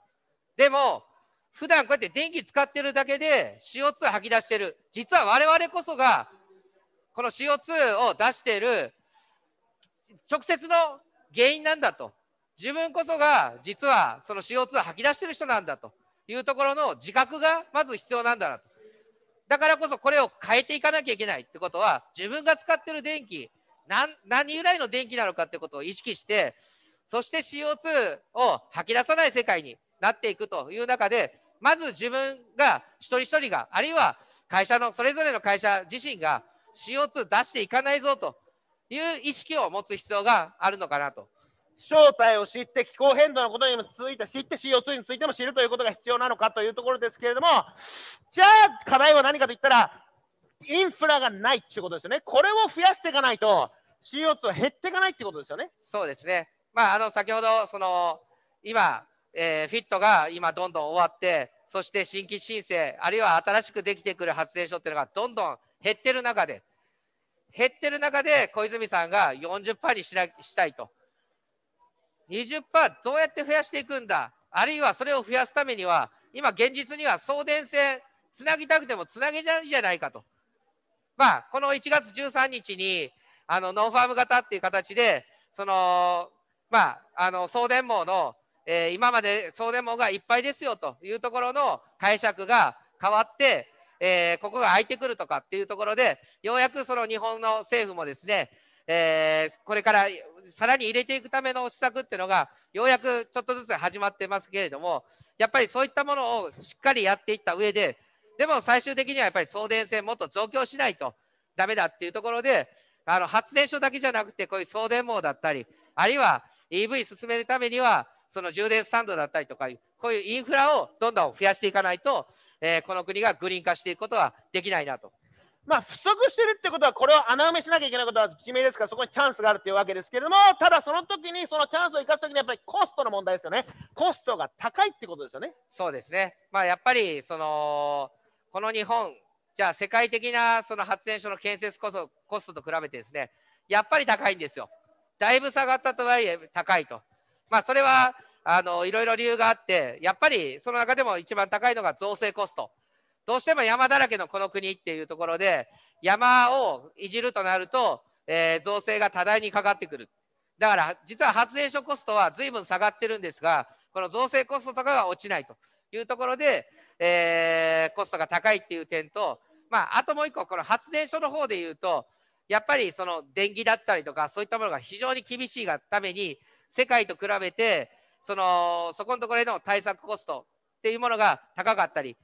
でも、普段こうやって電気使ってるだけで CO2 吐き出してる。実は我々こそが、この CO2 を出している直接の原因なんだと。自分こそが実はその CO2 を吐き出してる人なんだというところの自覚がまず必要なんだなと。だからこそこれを変えていかなきゃいけないってことは自分が使ってる電気何由来の電気なのかってことを意識してそして CO2 を吐き出さない世界になっていくという中でまず自分が一人一人があるいは会社のそれぞれの会社自身が CO2 出していかないぞという意識を持つ必要があるのかなと正体を知って気候変動のことにもついて知って CO2 についても知るということが必要なのかというところですけれどもじゃあ課題は何かといったらインフラがないっていうことですよねこれを増やしていかないと CO2 は減っていかないってことですよねそうですねまああの先ほどその今、えー、フィットが今どんどん終わってそして新規申請あるいは新しくできてくる発電所っていうのがどんどん減ってる中で減ってる中で小泉さんが40%にしなしたいと20%どうやって増やしていくんだあるいはそれを増やすためには今現実には送電線つなぎたくてもつなげちゃうんじゃないかと。まあこの1月13日にあのノンファーム型っていう形でそのまああの送電網の、えー、今まで送電網がいっぱいですよというところの解釈が変わってえー、ここが空いてくるとかっていうところでようやくその日本の政府もですねえー、これからさらに入れていくための施策っていうのがようやくちょっとずつ始まってますけれどもやっぱりそういったものをしっかりやっていった上ででも最終的にはやっぱり送電線もっと増強しないとダメだっていうところであの発電所だけじゃなくてこういう送電網だったりあるいは EV 進めるためにはその充電スタンドだったりとかこういうインフラをどんどん増やしていかないと、えー、この国がグリーン化していくことはできないなとまあ、不足してるってことは、これを穴埋めしなきゃいけないことは致命ですから、そこにチャンスがあるというわけですけれども、ただその時に、そのチャンスを生かす時に、やっぱりコストの問題ですよね。コストが高いってことですよね。そうですね。まあ、やっぱり、その、この日本、じゃあ世界的なその発電所の建設こそコストと比べてですね、やっぱり高いんですよ。だいぶ下がったとはいえ高いと。まあ、それは、あの、いろいろ理由があって、やっぱりその中でも一番高いのが造成コスト。どうしても山だらけのこの国っていうところで山をいじるとなると、えー、造成が多大にかかってくるだから実は発電所コストは随分下がってるんですがこの造成コストとかが落ちないというところで、えー、コストが高いっていう点と、まあ、あともう一個この発電所の方でいうとやっぱりその電気だったりとかそういったものが非常に厳しいがために世界と比べてそのそこのところへの対策コストっていうものが高かったり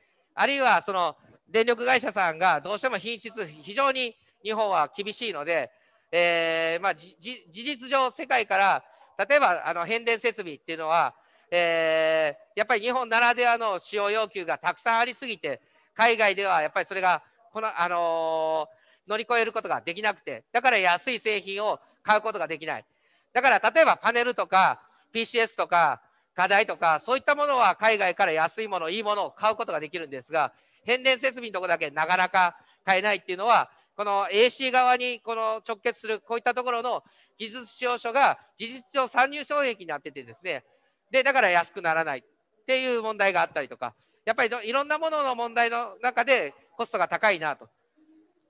あるいはその電力会社さんがどうしても品質、非常に日本は厳しいので、えーまあ、事実上、世界から例えばあの変電設備っていうのは、えー、やっぱり日本ならではの使用要求がたくさんありすぎて、海外ではやっぱりそれがこの、あのー、乗り越えることができなくて、だから安い製品を買うことができない。だから例えばパネルとか PCS とか課題とか、そういったものは海外から安いもの、いいものを買うことができるんですが、変電設備のとこだけなかなか買えないっていうのは、この AC 側にこの直結する、こういったところの技術使用書が事実上参入障壁になっててですね、で、だから安くならないっていう問題があったりとか、やっぱりいろんなものの問題の中でコストが高いなと。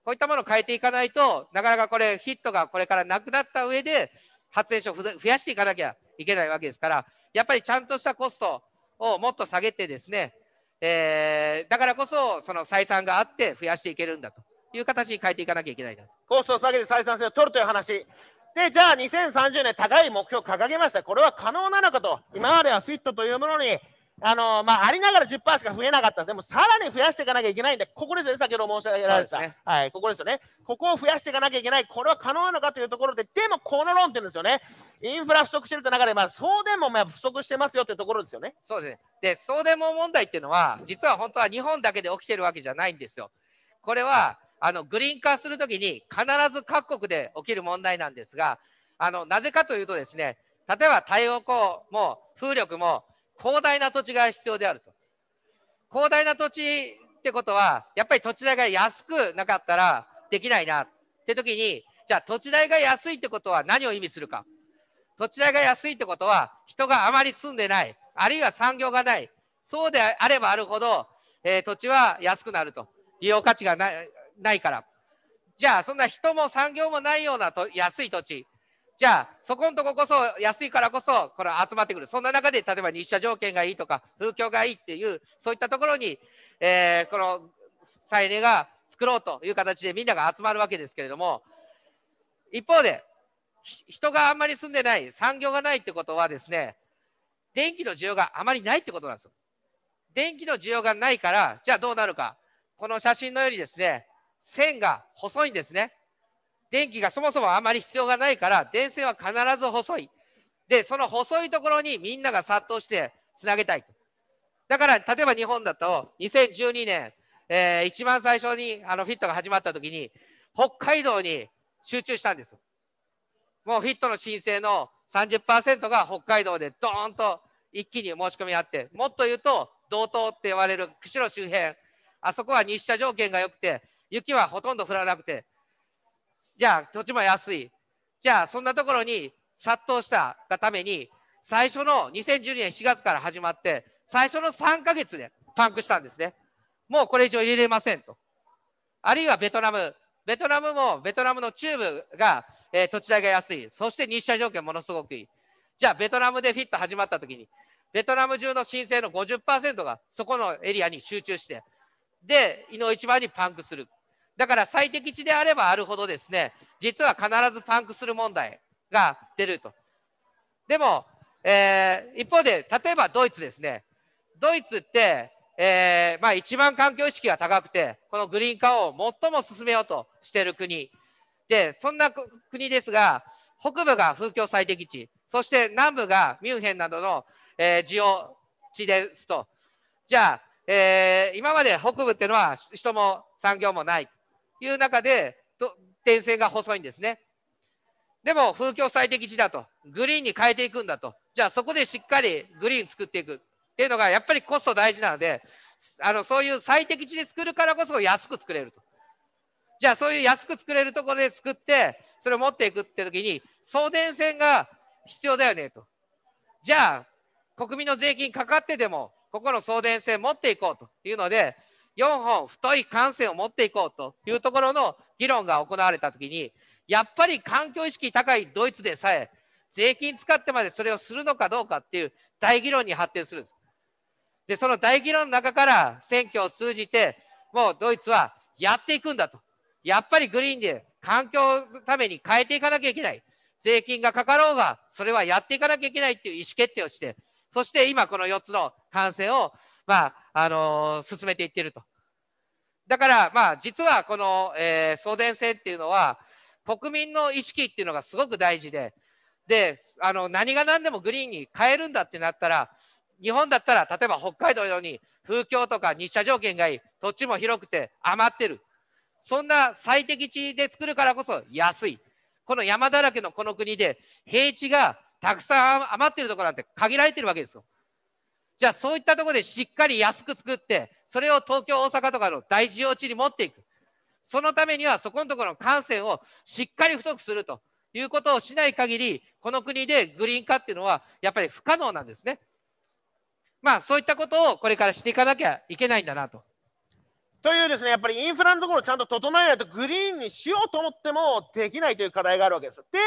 こういったものを変えていかないとなかなかこれヒットがこれからなくなった上で発電所を増やしていかなきゃいけないわけですから、やっぱりちゃんとしたコストをもっと下げてですね、えー、だからこそ、その採算があって増やしていけるんだという形に変えていかなきゃいけないなコストを下げて採算性を取るという話。で、じゃあ2030年高い目標を掲げました。これは可能なのかと。今まではフィットというものにあのまあ、ありながら10%しか増えなかったでもさらに増やしていかなきゃいけないんで、ここですよね、先ほど申し上げられた、ね、はい、ここですよね、ここを増やしていかなきゃいけない、これは可能なのかというところで、でもこの論点ですよね、インフラ不足してるという中で、まあ、送電網も不足してますよというところですよね。そうですねで、送電網問題っていうのは、実は本当は日本だけで起きてるわけじゃないんですよ。これはあのグリーン化するときに必ず各国で起きる問題なんですが、あのなぜかというとですね、例えば太陽光も風力も広大な土地が必要であると。広大な土地ってことは、やっぱり土地代が安くなかったらできないなって時に、じゃあ土地代が安いってことは何を意味するか。土地代が安いってことは、人があまり住んでない、あるいは産業がない。そうであればあるほど、えー、土地は安くなると。利用価値がないから。じゃあ、そんな人も産業もないようなと安い土地。じゃあそこんとここそ安いからこそこれ集まってくるそんな中で例えば日射条件がいいとか風況がいいっていうそういったところに、えー、この再エネが作ろうという形でみんなが集まるわけですけれども一方で人があんまり住んでない産業がないってことはですね電気の需要があまりないってことなんですよ。電気の需要がないからじゃあどうなるかこの写真のようにですね線が細いんですね。電気がそもそもあまり必要がないから電線は必ず細い。で、その細いところにみんなが殺到してつなげたい。だから例えば日本だと2012年、えー、一番最初にあのフィットが始まった時に北海道に集中したんです。もうフィットの申請の30%が北海道でドーンと一気に申し込みあってもっと言うと道東って言われる釧路周辺あそこは日射条件が良くて雪はほとんど降らなくてじゃあ土地も安い。じゃあそんなところに殺到したがために、最初の2012年4月から始まって、最初の3ヶ月でパンクしたんですね。もうこれ以上入れれませんと。あるいはベトナム。ベトナムもベトナムの中部が、えー、土地代が安い。そして日射条件ものすごくいい。じゃあベトナムでフィット始まったときに、ベトナム中の申請の50%がそこのエリアに集中して、で、井の一番にパンクする。だから最適値であればあるほどですね、実は必ずパンクする問題が出ると。でも、えー、一方で、例えばドイツですね。ドイツって、えー、まあ一番環境意識が高くて、このグリーン化を最も進めようとしている国。で、そんな国ですが、北部が風況最適値、そして南部がミュンヘンなどの、えー、需要地ですと。じゃあ、えー、今まで北部っていうのは人も産業もない。いう中で電線が細いんですね。でも風況最適地だとグリーンに変えていくんだとじゃあそこでしっかりグリーン作っていくっていうのがやっぱりコスト大事なのであのそういう最適地で作るからこそ安く作れると。じゃあそういう安く作れるところで作ってそれを持っていくって時に送電線が必要だよねと。じゃあ国民の税金かかってでもここの送電線持っていこうというので4本太い感線を持っていこうというところの議論が行われた時にやっぱり環境意識高いドイツでさえ税金使ってまでそれをするのかどうかっていう大議論に発展するんです。でその大議論の中から選挙を通じてもうドイツはやっていくんだとやっぱりグリーンで環境のために変えていかなきゃいけない税金がかかろうがそれはやっていかなきゃいけないっていう意思決定をしてそして今この4つの感染をまあ、あのー、進めていってると。だから、まあ、実はこの、えー、送電線っていうのは、国民の意識っていうのがすごく大事で、で、あの、何が何でもグリーンに変えるんだってなったら、日本だったら、例えば北海道のように風況とか日射条件がいい、土地も広くて余ってる。そんな最適地で作るからこそ安い。この山だらけのこの国で平地がたくさん余ってるところなんて限られてるわけですよ。じゃあそういったところでしっかり安く作って、それを東京、大阪とかの大事用地に持っていく。そのためにはそこのところの感染をしっかり太くするということをしない限り、この国でグリーン化っていうのはやっぱり不可能なんですね。まあそういったことをこれからしていかなきゃいけないんだなと。というですね、やっぱりインフラのところをちゃんと整えないとグリーンにしようと思ってもできないという課題があるわけです。で、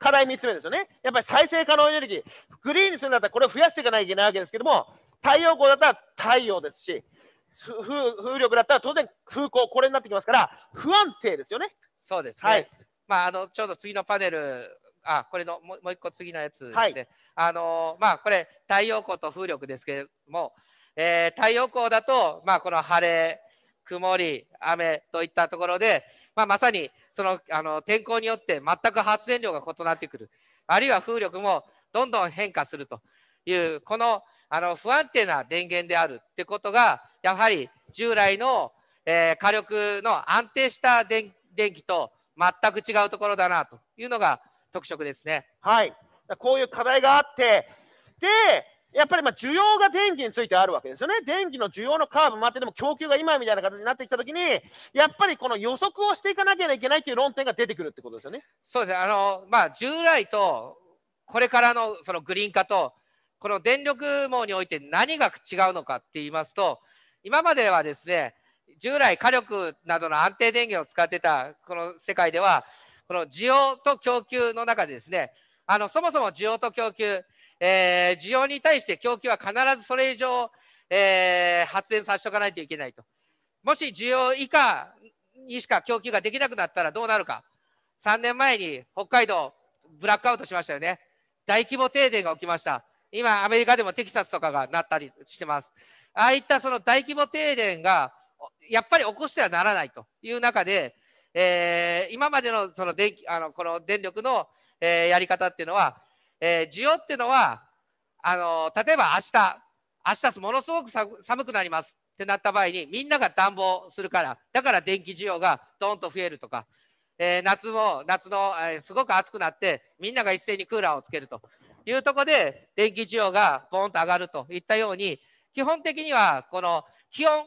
課題3つ目ですよね。やっぱり再生可能エネルギー。グリーンにするんだったらこれを増やしていかないといけないわけですけども、太陽光だったら太陽ですし、風力だったら当然空港、これになってきますから、不安定ですよね。そうですね。はい、まあ、あの、ちょうど次のパネルあこれのもう一個次のやつですね、はい、あのまあこれ太陽光と風力ですけれども、えー、太陽光だとまあこの晴れ曇り、雨といったところで、まあ、まさにそのあの天候によって全く発電量が異なってくる、あるいは風力もどんどん変化するという、このあの不安定な電源であるってことが、やはり従来の、えー、火力の安定した電電気と全く違うところだなというのが特色ですね。はいこういう課題があってでやっぱりま需要が電気についてあるわけですよね。電気の需要のカーブもあって、でも供給が今みたいな形になってきたときに、やっぱりこの予測をしていかなきゃいけないという論点が出てくるってことですよね。そうですね。あの、まあ、従来と、これからのそのグリーン化と、この電力網において何が違うのかって言いますと、今まではですね、従来火力などの安定電源を使ってたこの世界では、この需要と供給の中でですね、あのそもそも需要と供給、えー、需要に対して供給は必ずそれ以上、えー、発電させておかないといけないと。もし需要以下にしか供給ができなくなったらどうなるか。3年前に北海道ブラックアウトしましたよね。大規模停電が起きました。今、アメリカでもテキサスとかがなったりしてます。ああいったその大規模停電がやっぱり起こしてはならないという中で、えー、今までのその電気あのこの電力の、えー、やり方っていうのは、えー、需要っていうのはあのー、例えば明日明日ものすごく寒くなりますってなった場合にみんなが暖房するからだから電気需要がどんと増えるとか、えー、夏も夏の、えすごく暑くなってみんなが一斉にクーラーをつけるというとこで電気需要がボンと上がるといったように基本的にはこの気温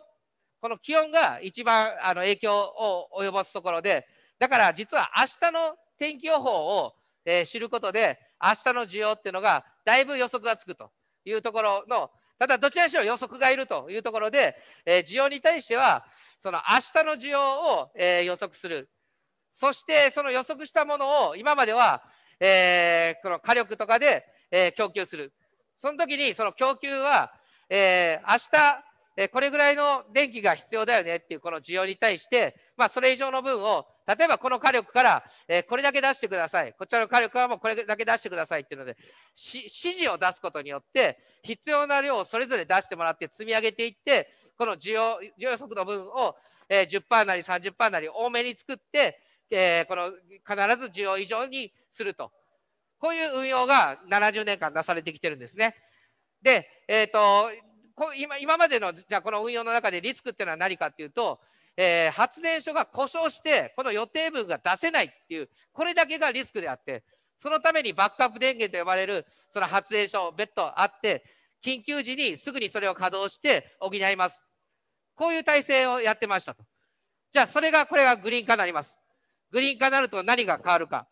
この気温が一番あの影響を及ぼすところでだから実は明日の天気予報を、え知ることで明日の需要っていうのがだいぶ予測がつくというところのただどちらにしろ予測がいるというところで、え需要に対してはその明日の需要を、え予測するそしてその予測したものを今までは、えこの火力とかで、え供給するその時にその供給は、えー、明日えこれぐらいの電気が必要だよねっていうこの需要に対して、まあ、それ以上の分を例えばこの火力から、えこれだけ出してくださいこちらの火力はもうこれだけ出してくださいっていうので指示を出すことによって必要な量をそれぞれ出してもらって積み上げていってこの需要需要速の分を、え10%なり30%なり多めに作って、えこの必ず需要以上にするとこういう運用が70年間なされてきてるんですね。で、えーと今今までのじゃあこの運用の中でリスクっていうのは何かっていうと、えー、発電所が故障してこの予定分が出せないっていうこれだけがリスクであってそのためにバックアップ電源と呼ばれるその発電所別途あって緊急時にすぐにそれを稼働して補いますこういう体制をやってましたとじゃあそれがこれがグリーン化になりますグリーン化になると何が変わるか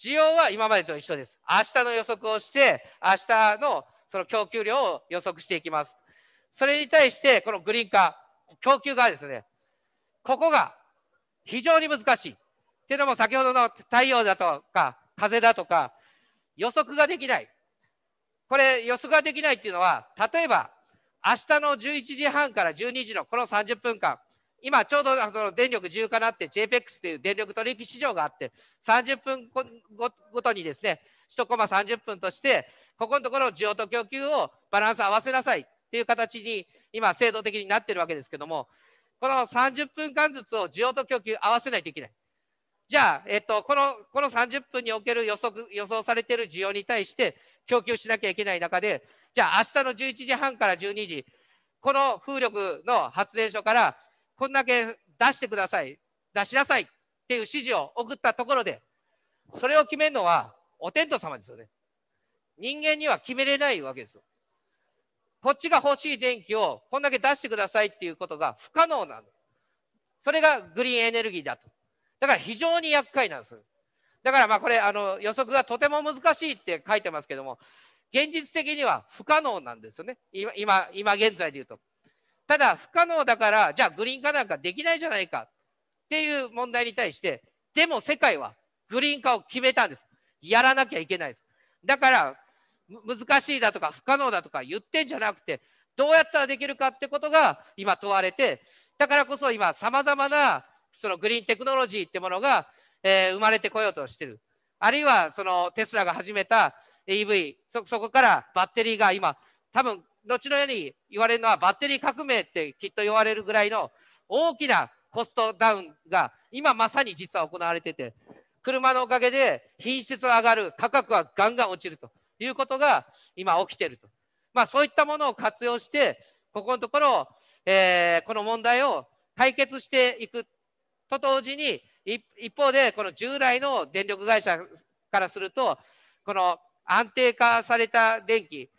需要は今までと一緒です明日の予測をして明日のその供給量を予測していきますそれに対してこのグリーン化供給側ですねここが非常に難しいっていうのも先ほどの太陽だとか風だとか予測ができないこれ予測ができないっていうのは例えば明日の11時半から12時のこの30分間今ちょうどその電力自由化なって JPEX という電力取引市場があって30分ごとにですね1コマ30分としてここのところ需要と供給をバランス合わせなさいっていう形に今制度的になってるわけですけどもこの30分間ずつを需要と供給合わせないといけない。じゃあ、えっと、このこの30分における予測予想されている需要に対して供給しなきゃいけない中でじゃあ明日の11時半から12時この風力の発電所からこんだけ出してください出しなさいっていう指示を送ったところでそれを決めるのはお天道様ですよね。人間には決めれないわけですよ。こっちが欲しい電気をこんだけ出してくださいっていうことが不可能なの。それがグリーンエネルギーだと。だから非常に厄介なんです。だからまあこれあの予測がとても難しいって書いてますけども、現実的には不可能なんですよね。今、今、今現在で言うと。ただ不可能だから、じゃあグリーン化なんかできないじゃないかっていう問題に対して、でも世界はグリーン化を決めたんです。やらなきゃいけないです。だから難しいだとか不可能だとか言ってんじゃなくてどうやったらできるかってことが今問われてだからこそ今さまざまなそのグリーンテクノロジーってものが、えー、生まれてこようとしてるあるいはそのテスラが始めた EV そそこからバッテリーが今多分後のように言われるのはバッテリー革命ってきっと言われるぐらいの大きなコストダウンが今まさに実は行われてて車のおかげで品質は上がる価格はガンガン落ちると。いうことが今起きてると。まあ、そういったものを活用して、ここのところ、えー、この問題を解決していくと同時に、一方で、この従来の電力会社からすると、この安定化された電気、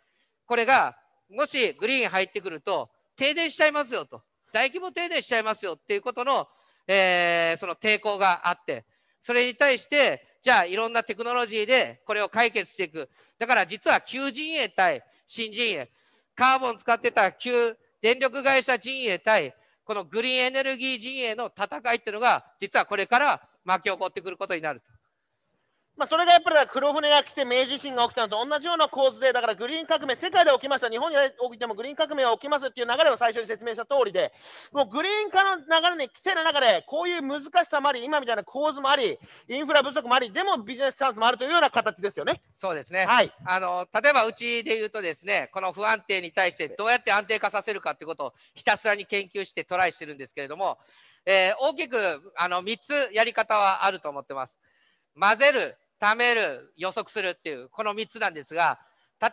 これがもしグリーン入ってくると、停電しちゃいますよと、大規模停電しちゃいますよっていうことの、えー、その抵抗があって、それに対して、じゃあいろんなテクノロジーでこれを解決していく。だから実は旧陣営対新陣営、カーボン使ってた旧電力会社陣営対このグリーンエネルギー陣営の戦いっていうのが実はこれから巻き起こってくることになると。まあ、それがやっぱり黒船が来て明治維新が起きたのと同じような構図で、だからグリーン革命、世界で起きました、日本に起きてもグリーン革命は起きますっていう流れを最初に説明した通りで、もうグリーン化の流れに来てる中で、こういう難しさもあり、今みたいな構図もあり、インフラ不足もあり、でもビジネスチャンスもあるというような形ですよね。そうですね、はい、あの例えばうちで言うとですね、この不安定に対してどうやって安定化させるかってことをひたすらに研究してトライしてるんですけれども、えー、大きくあの3つやり方はあると思ってます。混ぜる貯める、予測するっていう、この3つなんですが、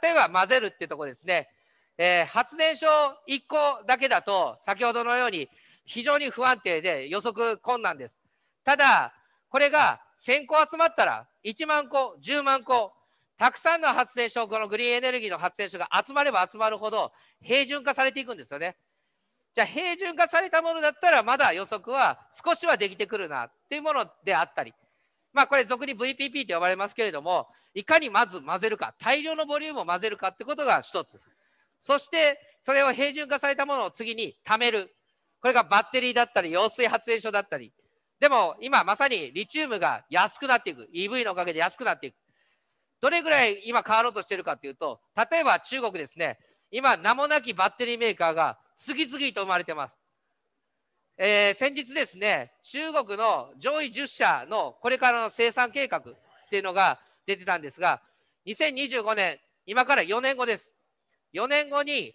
例えば混ぜるっていうとこですね。えー、発電所1個だけだと、先ほどのように非常に不安定で予測困難です。ただ、これが1000個集まったら、1万個、10万個、たくさんの発電所、このグリーンエネルギーの発電所が集まれば集まるほど、平準化されていくんですよね。じゃあ、平準化されたものだったら、まだ予測は少しはできてくるなっていうものであったり、まあこれ俗に VPP と呼ばれますけれども、いかにまず混ぜるか、大量のボリュームを混ぜるかってことが一つ。そしてそれを平準化されたものを次に貯める。これがバッテリーだったり、揚水発電所だったり。でも今まさにリチウムが安くなっていく。EV のおかげで安くなっていく。どれぐらい今変わろうとしてるかというと、例えば中国ですね、今名もなきバッテリーメーカーが次々と生まれてます。えー、先日ですね、中国の上位10社のこれからの生産計画っていうのが出てたんですが、2025年、今から4年後です。4年後に、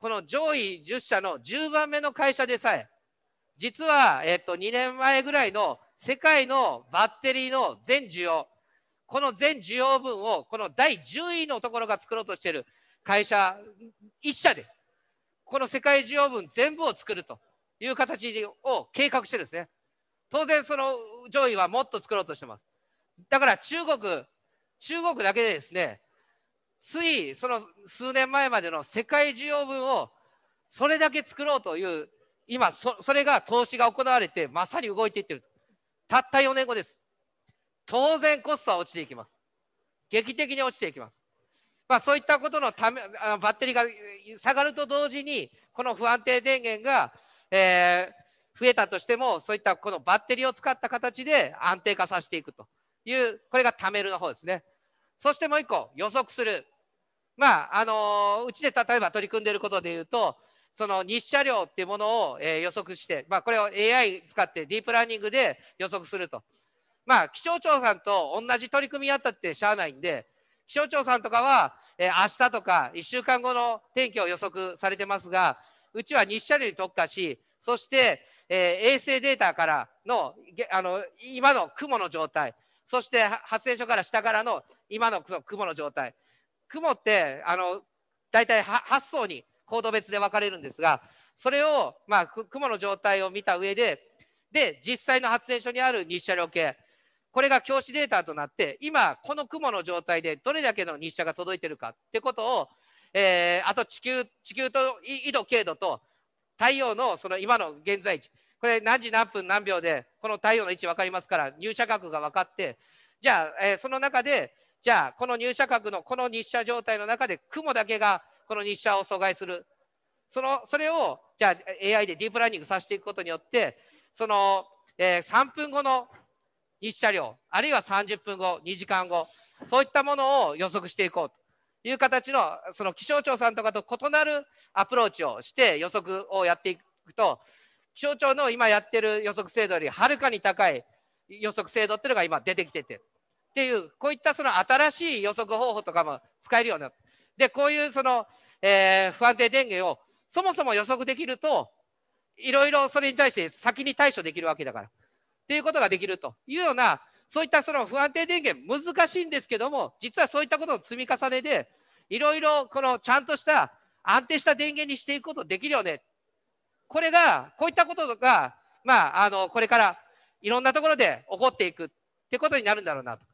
この上位10社の10番目の会社でさえ、実は、えっと、2年前ぐらいの世界のバッテリーの全需要、この全需要分をこの第10位のところが作ろうとしている会社1社で、この世界需要分全部を作ると。いう形を計画してるんですね。当然その上位はもっと作ろうとしてます。だから中国、中国だけでですね、ついその数年前までの世界需要分をそれだけ作ろうという今それが投資が行われてまさに動いていってるたった4年後です当然コストは落ちていきます劇的に落ちていきますまあそういったことのためあのバッテリーが下がると同時にこの不安定電源がえー、増えたとしてもそういったこのバッテリーを使った形で安定化させていくというこれが貯めるの方ですねそしてもう一個予測するまああのうちで例えば取り組んでいることでいうとその日射量っていうものを、えー、予測して、まあ、これを AI 使ってディープラーニングで予測すると。まあ、気象庁さんと同じ取り組みやったってしゃあないんで、気象庁さんとかは、えー、明日とか1週間後の天気を予測されてますが、うちは日射量に特化し、そして、えー、衛星データからのあの今の雲の状態、そして発電所から下からの今の雲の状態。雲ってあの大体8層に高度別で分かれるんですが、それを、まあ、雲の状態を見た上で、で、実際の発電所にある日射量計、これが教師データとなって、今、この雲の状態でどれだけの日射が届いてるかってことをえー、あと地球地球と緯度経度と太陽のその今の現在地これ何時何分何秒でこの太陽の位置分かりますから入射角が分かってじゃあ、えー、その中でじゃあこの入射角のこの日射状態の中で雲だけがこの日射を阻害するそのそれをじゃあ AI でディープラーニングさせていくことによってその、えー、3分後の日射量あるいは30分後2時間後そういったものを予測していこうと。いう形のその気象庁さんとかと異なるアプローチをして予測をやっていくと気象庁の今やってる予測精度よりはるかに高い予測精度っていうのが今出てきててっていうこういったその新しい予測方法とかも使えるようになってでこういうその、えー、不安定電源をそもそも予測できるといろいろそれに対して先に対処できるわけだからっていうことができるというようなそういったその不安定電源難しいんですけども実はそういったことの積み重ねでいろいろこのちゃんとした安定した電源にしていくことできるよねこれがこういったことがまああのこれからいろんなところで起こっていくってことになるんだろうなと。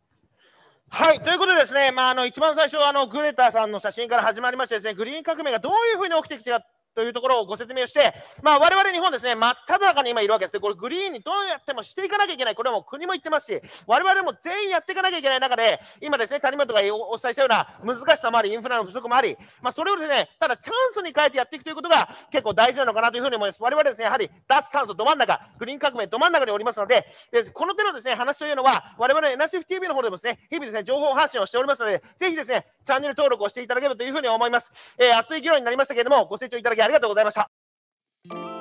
はい、ということでですね、まあ、あの一番最初あのグレタさんの写真から始まりましてですね、グリーン革命がどういうふうに起きてきたというところをご説明をして、まあ、我々日本ですね、真っ只中に今いるわけですね。これグリーンにどうやってもしていかなきゃいけない。これはもう国も言ってますし、我々も全員やっていかなきゃいけない中で、今ですね、谷本がお伝えしたような難しさもあり、インフラの不足もあり、まあ、それをですね、ただチャンスに変えてやっていくということが結構大事なのかなというふうに思います。我々ですね、やはり脱炭素ど真ん中、グリーン革命ど真ん中におりますので、でこの手のですね、話というのは、我々 NSFTV の方でもですね、日々ですね、情報発信をしておりますので、ぜひですね、チャンネル登録をしていただければというふうに思います。えー、熱い議論になりましたけれども、ご清聴いただきありがとうございました。